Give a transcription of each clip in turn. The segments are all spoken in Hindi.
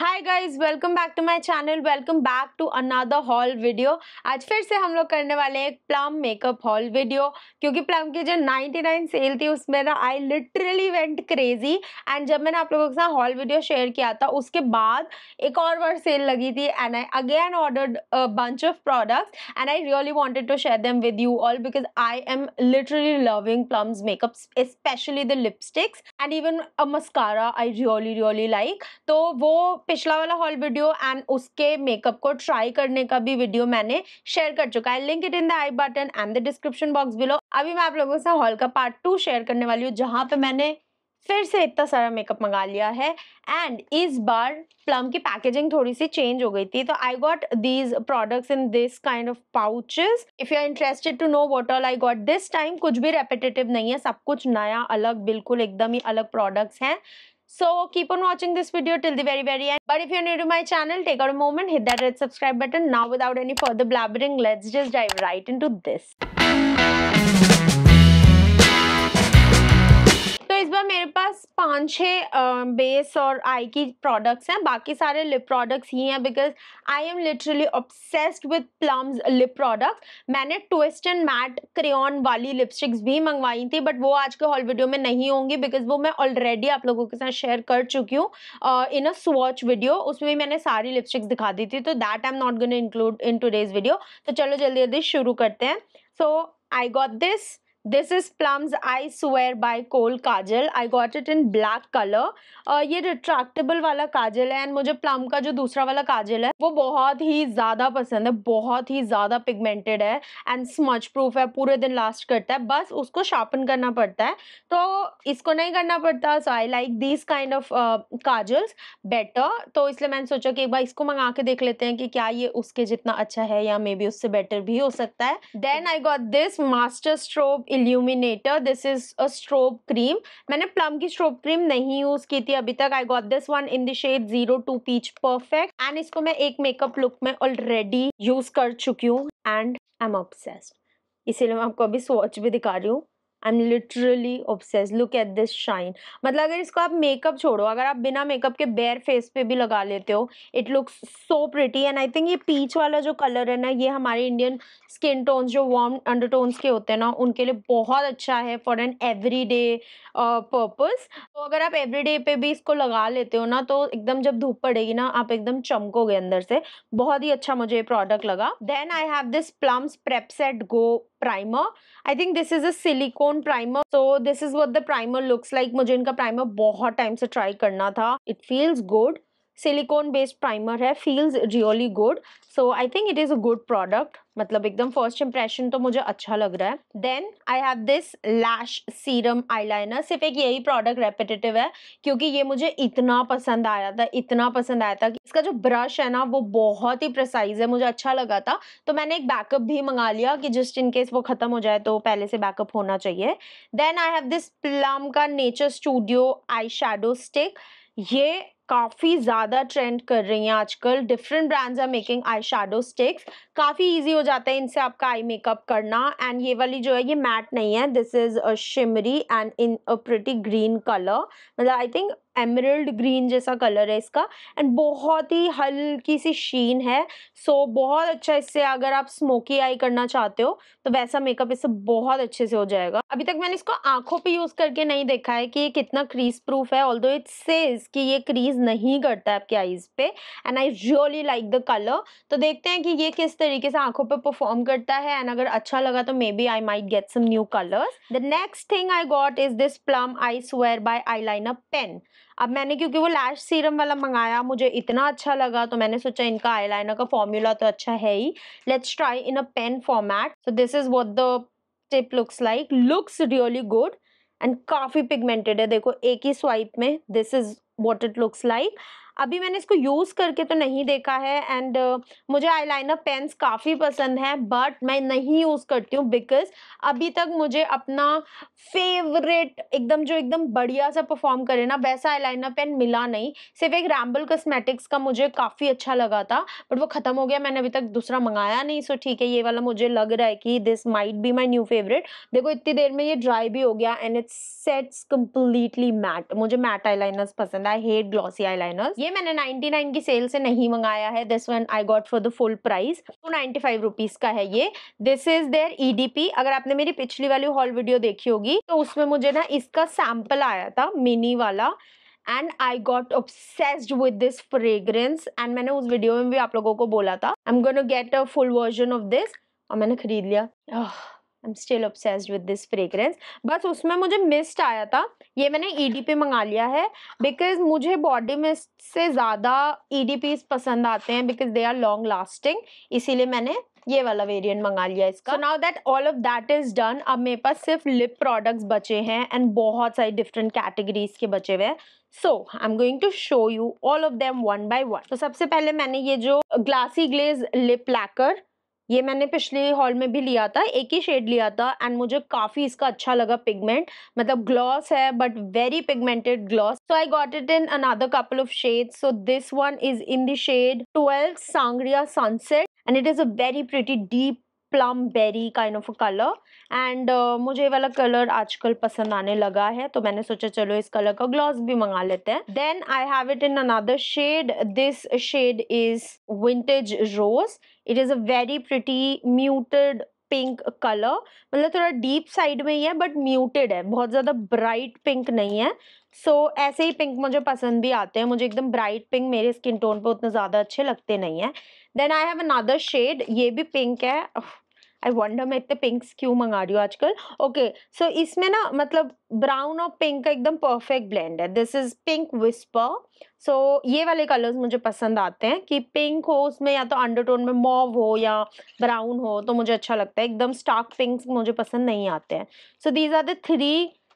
Hi guys welcome back to my channel welcome back to another haul video आज फिर से हम लोग करने वाले हैं एक प्लम मेकअप हॉल वीडियो क्योंकि प्लम की जो 99 सेल थी उसमें ना I literally went crazy and जब मैंने आप लोगों के साथ हॉल वीडियो शेयर किया था उसके बाद एक और बार सेल लगी थी and I again order bunch of products and I really wanted to share them with you all because I am literally loving Plum's makeup specially the lipsticks and even mascara I really really like तो वो पिछला वाला हॉल वीडियो एंड उसके मेकअप को ट्राई करने का भी वीडियो मैंने शेयर कर चुका है link it in the I button and the description box below अभी मैं आप लोगों से हॉल का पार्ट टू शेयर करने वाली हूँ जहाँ पे मैंने फिर से इतना सारा मेकअप मंगा लिया है एंड इस बार प्लम की पैकेजिंग थोड़ी सी चेंज हो गई थी तो I got these products in this kind of pouches if you are interested to know what all I got this time कुछ भी रेपिटेटिव नहीं है सब कुछ नया अलग बिल्कुल एकदम ही अलग प्रोडक्ट्स हैं So keep on watching this video till the very very end. But if you're new to my channel, take out a moment, hit that red subscribe button. Now without any further blabbering, let's just dive right into this. तो इस बार मेरे पास पाँच छः बेस और आई की प्रोडक्ट्स हैं बाकी सारे लिप प्रोडक्ट्स ही हैं because I am literally obsessed with Plum's lip products मैंने ट्विस्ट एंड मैट क्रेन वाली लिपस्टिक्स भी मंगवाई थी बट वो आज के हॉल वीडियो में नहीं होंगी बिकॉज वो मैं ऑलरेडी आप लोगों के साथ शेयर कर चुकी हूँ इन अ स्वॉच वीडियो उसमें भी मैंने सारी लिपस्टिक्स दिखा दी थी तो that I am not gonna include in today's video तो चलो जल्दी जल्दी शुरू करते हैं so I got this this is Plum's I swear by kohl kajal I got it in black colour ये रिट्रैक्टेबल वाला काजल है एंड मुझे प्लम का जो दूसरा वाला काजल है वो बहुत ही ज़्यादा पसंद है बहुत ही ज़्यादा पिगमेंटेड है एंड स्मच प्रूफ है पूरे दिन लास्ट करता है बस उसको शार्पन करना पड़ता है तो इसको नहीं करना पड़ता so I like this kind of kajals better तो इसलिए मैंने सोचा कि एक बार इसको मंगा के देख लेते हैं कि क्या ये उसके जितना अच्छा है या मे बी उससे बेटर भी हो सकता है then I got this master strobe illuminator this is a strobe cream मैंने प्लम की स्ट्रोब क्रीम नहीं यूज की थी अभी तक I got this one in the shade zero two peach perfect and इसको मैं एक मेकअप लुक में ऑलरेडी यूज कर चुकी हूँ एंड आई एम ऑब्सेस्ड इसीलिए मैं आपको अभी स्वॉच भी दिखा रही हूँ I am literally obsess look at this shine मतलब अगर इसको आप मेकअप छोड़ो अगर आप बिना मेकअप के बेयर फेस पे भी लगा लेते हो it looks so pretty and I think ये पीच वाला जो कलर है ना ये हमारे इंडियन स्किन टोन्स जो वार्म अंडर टोन्स के होते हैं ना उनके लिए बहुत अच्छा है for an every day purpose तो अगर आप एवरी डे पे भी इसको लगा लेते हो ना तो एकदम जब धूप पड़ेगी ना आप एकदम चमकोगे अंदर से बहुत ही अच्छा मुझे ये प्रोडक्ट लगा then I have this Plum's prep set go primer I think this is a silicone primer so this is what the primer looks like मुझे इनका प्राइमर बहुत टाइम से ट्राई करना था it feels good silicone based primer है feels really good so I think it is a good product मतलब एकदम फर्स्ट इंप्रेशन तो मुझे अच्छा लग रहा है then I have this lash serum eyeliner सिर्फ एक यही प्रोडक्ट रेपिटेटिव है क्योंकि ये मुझे इतना पसंद आया था इतना पसंद आया था कि इसका जो ब्रश है ना वो बहुत ही प्रसाइज है मुझे अच्छा लगा था तो मैंने एक बैकअप भी मंगा लिया कि जस्ट इन केस वो ख़त्म हो जाए तो पहले से बैकअप होना चाहिए then I have this plum का nature studio eye shadow stick ये काफ़ी ज़्यादा ट्रेंड कर रही हैं आजकल different brands are making eye shadow sticks काफ़ी इजी हो जाता है इनसे आपका आई मेकअप करना एंड ये वाली जो है ये मैट नहीं है this is a shimmery and in a pretty green colour मतलब आई थिंक एमरल्ड ग्रीन जैसा कलर है इसका एंड बहुत ही हल्की सी शीन है सो so, बहुत अच्छा इससे अगर आप स्मोकी आई करना चाहते हो तो वैसा मेकअप इससे बहुत अच्छे से हो जाएगा अभी तक मैंने इसको आंखों पे यूज करके नहीं देखा है कि ये कितना क्रीज प्रूफ है ऑल दो इट सेज कि ये क्रीज नहीं करता है आपके आईज पे and I really like the colour तो देखते हैं कि ये किस तरीके से आंखों पे परफॉर्म करता है एंड अगर अच्छा लगा तो maybe I might get some new colour the next thing I got is this plum I swear by eye pen अब मैंने क्योंकि वो लैश सीरम वाला मंगाया मुझे इतना अच्छा लगा तो मैंने सोचा इनका आईलाइनर का फॉर्मूला तो अच्छा है ही let's try in a pen format so this is what the tip looks like looks really good and काफ़ी पिगमेंटेड है देखो एक ही स्वाइप में this is what it looks like अभी मैंने इसको यूज़ करके तो नहीं देखा है एंड uh, मुझे आई लाइनर पेन्स काफ़ी पसंद हैं बट मैं नहीं यूज़ करती हूँ बिकॉज अभी तक मुझे अपना फेवरेट एकदम जो एकदम बढ़िया सा परफॉर्म करे ना वैसा आई लाइनर पेन मिला नहीं सिर्फ एक रैम्बल कस्मेटिक्स का मुझे काफ़ी अच्छा लगा था बट वो ख़त्म हो गया मैंने अभी तक दूसरा मंगाया नहीं सो ठीक है ये वाला मुझे लग रहा है कि this might be my new favourite देखो इतनी देर में ये ड्राई भी हो गया and it's sets completely matte मुझे मैट आई पसंद है आई हेट ग्लॉसी आई ये ये मैंने 99 की सेल से नहीं मंगाया है this one I got for the full price two ninety five rupees का है ये दिस इज़ देयर ईडीपी अगर आपने मेरी पिछली वाली हॉल वीडियो देखी होगी तो उसमें मुझे ना इसका सैम्पल आया था मिनी वाला and I got obsessed with this fragrance and मैंने उस वीडियो में भी आप लोगों को बोला था I am gonna get a full version of this और मैंने खरीद लिया oh. I am still obsessed with this fragrance बस उसमें मुझे मिस्ट आया था ये मैंने ई e पे मंगा लिया है बिकॉज मुझे बॉडी मिस्ट से ज़्यादा ई e पसंद आते हैं because they are long lasting इसीलिए मैंने ये वाला वेरिएंट मंगा लिया इसका now that all of that is done अब मेरे पास सिर्फ लिप प्रोडक्ट्स बचे हैं एंड बहुत सारी डिफरेंट कैटेगरीज के बचे हुए so I am going to show you all of them one by one तो सबसे पहले मैंने ये जो ग्लासी ग्लेज लिप लैकर ये मैंने पिछले हॉल में भी लिया था एक ही शेड लिया था एंड मुझे काफ़ी इसका अच्छा लगा पिगमेंट मतलब ग्लॉस है but very pigmented gloss so I got it in another couple of shade so this one is in the shade twelve sangria sunset and it is a very pretty deep plum berry kind of colour and मुझे ये वाला कलर आजकल पसंद आने लगा है तो मैंने सोचा चलो इस कलर का ग्लॉस भी मंगा लेते हैं then I have it in another shade this shade is vintage rose it is a very pretty muted pink colour मतलब थोड़ा डीप साइड में ही है बट म्यूटेड है बहुत ज़्यादा ब्राइट पिंक नहीं है सो so, ऐसे ही पिंक मुझे पसंद भी आते हैं मुझे एकदम ब्राइट पिंक मेरे स्किन टोन पे उतने ज़्यादा अच्छे लगते नहीं है then I have another shade ये भी पिंक है आई वंडर मैं इतने पिंक्स क्यों मंगा रही हूँ आजकल ओके सो इसमें ना मतलब ब्राउन और पिंक का एकदम परफेक्ट ब्लेंड है this is pink whisper so ये वाले कलर्स मुझे पसंद आते हैं कि पिंक हो उसमें या तो अंडरटोन में मॉव हो या ब्राउन हो तो मुझे अच्छा लगता है एकदम स्टार्क पिंक्स मुझे पसंद नहीं आते हैं so these are the three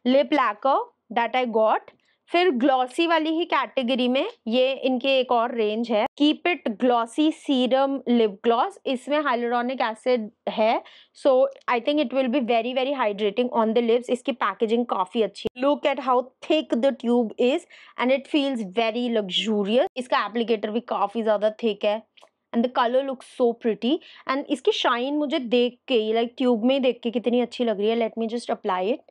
lip lacquer that I got फिर ग्लॉसी वाली ही कैटेगरी में ये इनके एक और रेंज है keep it glossy serum lip gloss इसमें हाइलोरॉनिक एसिड है so I think it will be very very hydrating on the lips इसकी पैकेजिंग काफ़ी अच्छी look at how thick the tube is and it feels very luxurious इसका एप्लीकेटर भी काफ़ी ज़्यादा थिक है and the colour look so pretty and इसकी शाइन मुझे देख के लाइक like, ट्यूब में देख के कितनी अच्छी लग रही है let me just apply it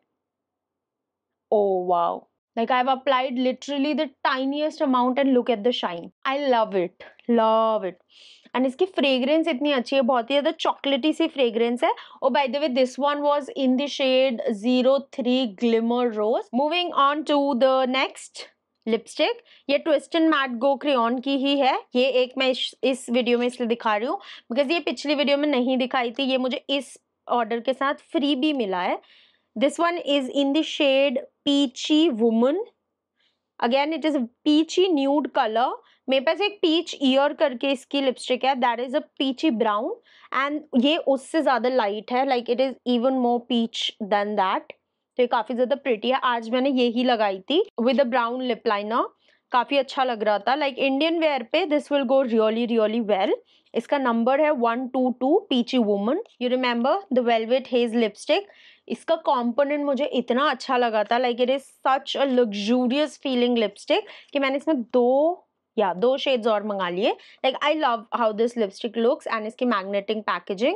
oh wow Like I've applied literally the tiniest amount and look at the shine. I love it. Love it. and its fragrance is so good it's a very chocolatey सी fragrance hai. oh by the way this one was in the shade zero three glimmer rose moving on to the next lipstick ये twist and matte go crayon की ही है ये एक मैं इस, इस वीडियो में इसलिए दिखा रही हूँ बिकॉज ये पिछली वीडियो में नहीं दिखाई थी ये मुझे इस ऑर्डर के साथ फ्री भी मिला है this one is in the shade peachy woman again it a peachy nude colour मेरे पास एक पीच ईयर करके इसकी लिपस्टिक है that is a peachy brown and ये उससे ज़्यादा लाइट है like it is even more peach than that तो ये काफ़ी ज़्यादा प्रिटी है आज मैंने ये ही लगाई थी with a brown lip liner काफ़ी अच्छा लग रहा था लाइक इंडियन वेयर पे this will go really really well इसका नंबर है one two two peachy woman you remember the velvet haze lipstick इसका कॉम्पोनेंट मुझे इतना अच्छा लगा था like it is such a luxurious feeling lipstick कि मैंने इसमें दो या दो शेड्स और मंगा लिए like I love how this lipstick looks and इसकी magnetic packaging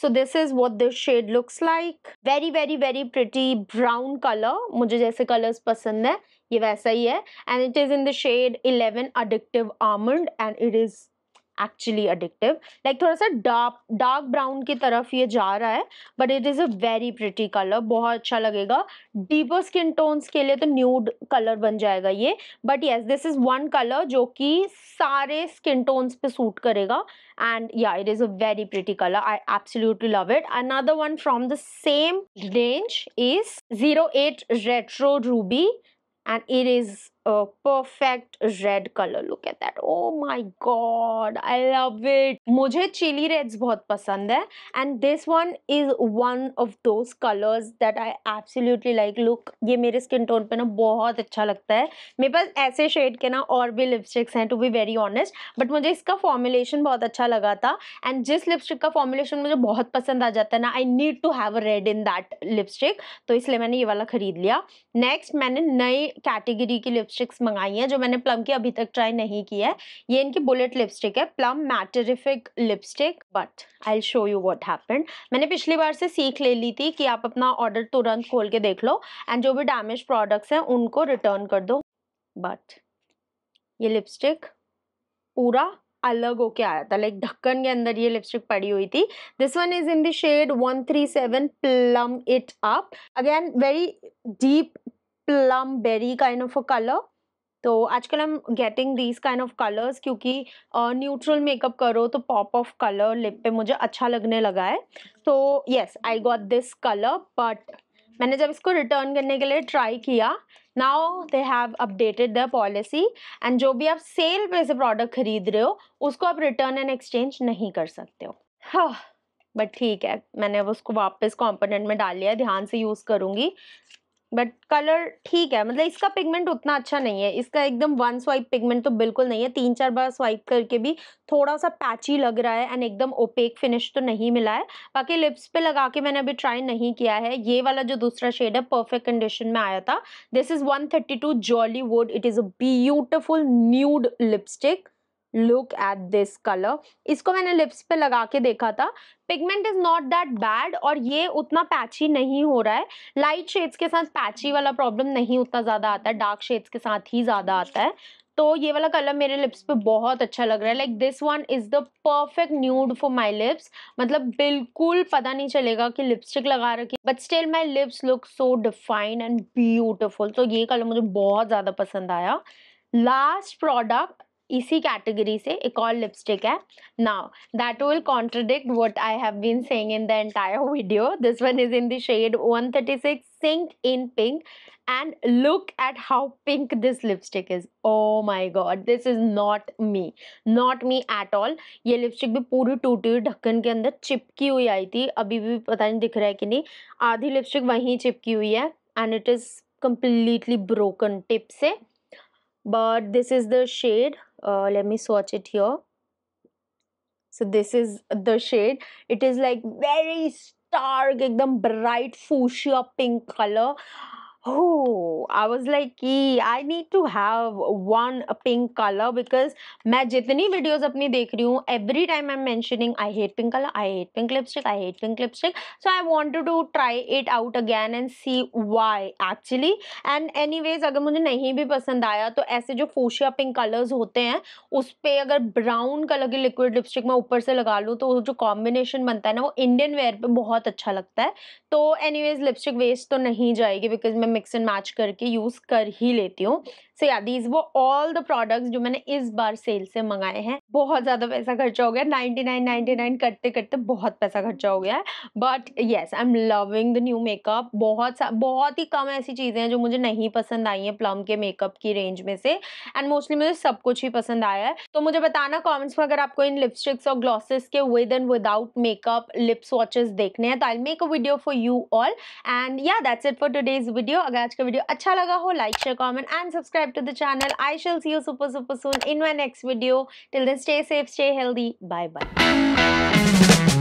so this is what this shade looks like very very very pretty brown colour मुझे जैसे कलर्स पसंद है ये वैसा ही है and it is in the shade eleven addictive almond and it is actually addictive like थोड़ा सा डार्क डार्क ब्राउन की तरफ ये जा रहा है but it is a very pretty colour बहुत अच्छा लगेगा डीपर स्किन टोन्स के लिए तो न्यूड कलर बन जाएगा ये but yes this is one colour जो कि सारे स्किन टोन्स पे सूट करेगा and yeah it is a very pretty colour I absolutely love it another one from the same range is zero eight retro ruby and it is a perfect red color. Look at that. Oh my god, I love it. mujhe chili reds bahut pasand hai and this one is one of those colors that I absolutely like. Look, ye mere skin tone pe na bahut acha lagta hai mere paas aise shade ke na aur bhi lipsticks hain to be very honest. but mujhe iska formulation bahut acha laga tha and jis lipstick ka formulation mujhe bahut pasand aa jata hai na i need to have a red in that lipstick to isliye maine ye wala khareed liya next maine नई category ki lipstick लिपस्टिक्स मंगाई हैं जो मैंने प्लम की अभी तक ट्राई नहीं की है ये इनकी बुलेट लिपस्टिक है plum matterific lipstick but I show you what happen मैंने पिछली बार से सीख ले ली थी कि आप अपना ऑर्डर तुरंत खोल के देख लो एंड जो भी डैमेज प्रोडक्ट्स हैं उनको रिटर्न कर दो बट ये लिपस्टिक पूरा अलग होके आया था लाइक ढक्कन के अंदर ये लिपस्टिक पड़ी हुई थी this one is in the shade 137 plum it up again very deep plum berry kind of a colour तो आजकल I am getting these kind of colours क्योंकि न्यूट्रल मेकअप करो तो पॉप ऑफ कलर लिप पे मुझे अच्छा लगने लगा है तो yes I got this colour but मैंने जब इसको रिटर्न करने के लिए ट्राई किया now they have updated the policy and जो भी आप सेल पे से प्रोडक्ट खरीद रहे हो उसको आप रिटर्न एंड एक्सचेंज नहीं कर सकते हो हाँ बट ठीक है मैंने अब उसको वापस कॉम्पोनेंट में डाल लिया ध्यान से यूज़ करूँगी बट कलर ठीक है मतलब इसका पिगमेंट उतना अच्छा नहीं है इसका एकदम वन स्वाइप पिगमेंट तो बिल्कुल नहीं है तीन चार बार स्वाइप करके भी थोड़ा सा पैची लग रहा है एंड एकदम ओपेक फिनिश तो नहीं मिला है बाकी लिप्स पे लगा के मैंने अभी ट्राई नहीं किया है ये वाला जो दूसरा शेड है परफेक्ट कंडीशन में आया था this is one thirty two jollywood it is a beautiful nude lipstick look at this colour इसको मैंने लिप्स पे लगा के देखा था pigment is not that bad और ये उतना पैची नहीं हो रहा है लाइट शेड्स के साथ पैची वाला प्रॉब्लम नहीं उतना ज़्यादा आता है डार्क शेड्स के साथ ही ज़्यादा आता है तो ये वाला कलर मेरे लिप्स पे बहुत अच्छा लग रहा है like this one is the perfect nude for my lips मतलब बिल्कुल पता नहीं चलेगा कि लिपस्टिक लगा रखी but still my lips look so defined and beautiful तो ये कलर मुझे बहुत ज़्यादा पसंद आया लास्ट प्रोडक्ट इसी कैटेगरी से एक और लिपस्टिक है now that will contradict what I have been saying in the entire video this one is in the shade 136 sink in pink and look at how pink this lipstick is oh my god this is not me not me at all ये लिपस्टिक भी पूरी टूटी हुई ढक्कन के अंदर चिपकी हुई आई थी अभी भी पता नहीं दिख रहा है कि नहीं आधी लिपस्टिक वहीं चिपकी हुई है and it is completely broken tip से but this is the shade uh, let me swatch it here so this is the shade it is like very stark ekdam bright fuchsia pink color Oh, I was like कि I need to have one pink color because मैं जितनी videos अपनी देख रही हूँ every time I'm mentioning I hate pink color, I hate pink lipstick, I hate pink lipstick. So I wanted to try it out again and see why actually. And anyways अगर मुझे नहीं भी पसंद आया तो ऐसे जो फोशिया पिंक कलर्स होते हैं उस पर अगर ब्राउन कलर की लिक्विड लिपस्टिक मैं ऊपर से लगा लूँ तो जो कॉम्बिनेशन बनता है ना वो इंडियन वेयर पे बहुत अच्छा लगता है तो एनीवेज लिपस्टिक वेस्ट तो नहीं जाएगी बिकॉज मैं मिक्स एंड मैच करके यूज़ कर ही लेती हूँ सो या दीज वो ऑल द प्रोडक्ट्स जो मैंने इस बार सेल से मंगाए हैं बहुत ज़्यादा पैसा खर्चा हो गया नाइन्टी नाइन नाइनटी नाइन करते करते बहुत पैसा खर्चा हो गया है but yes I am loving the new makeup बहुत सा बहुत ही कम ऐसी चीज़ें हैं जो मुझे नहीं पसंद आई हैं प्लम के मेकअप की रेंज में से एंड मोस्टली मुझे सब कुछ ही पसंद आया है तो मुझे बताना कॉमेंट्स में अगर आपको इन लिपस्टिक्स और ग्लॉसेस के with and without makeup lip swatches देखने हैं तो I make a video for you all and yeah that's it for today's video अगर आज का वीडियो अच्छा लगा हो like share comment and subscribe subscribe to the channel. I shall see you super, super soon in my next video. Till then, stay safe, stay healthy. Bye bye.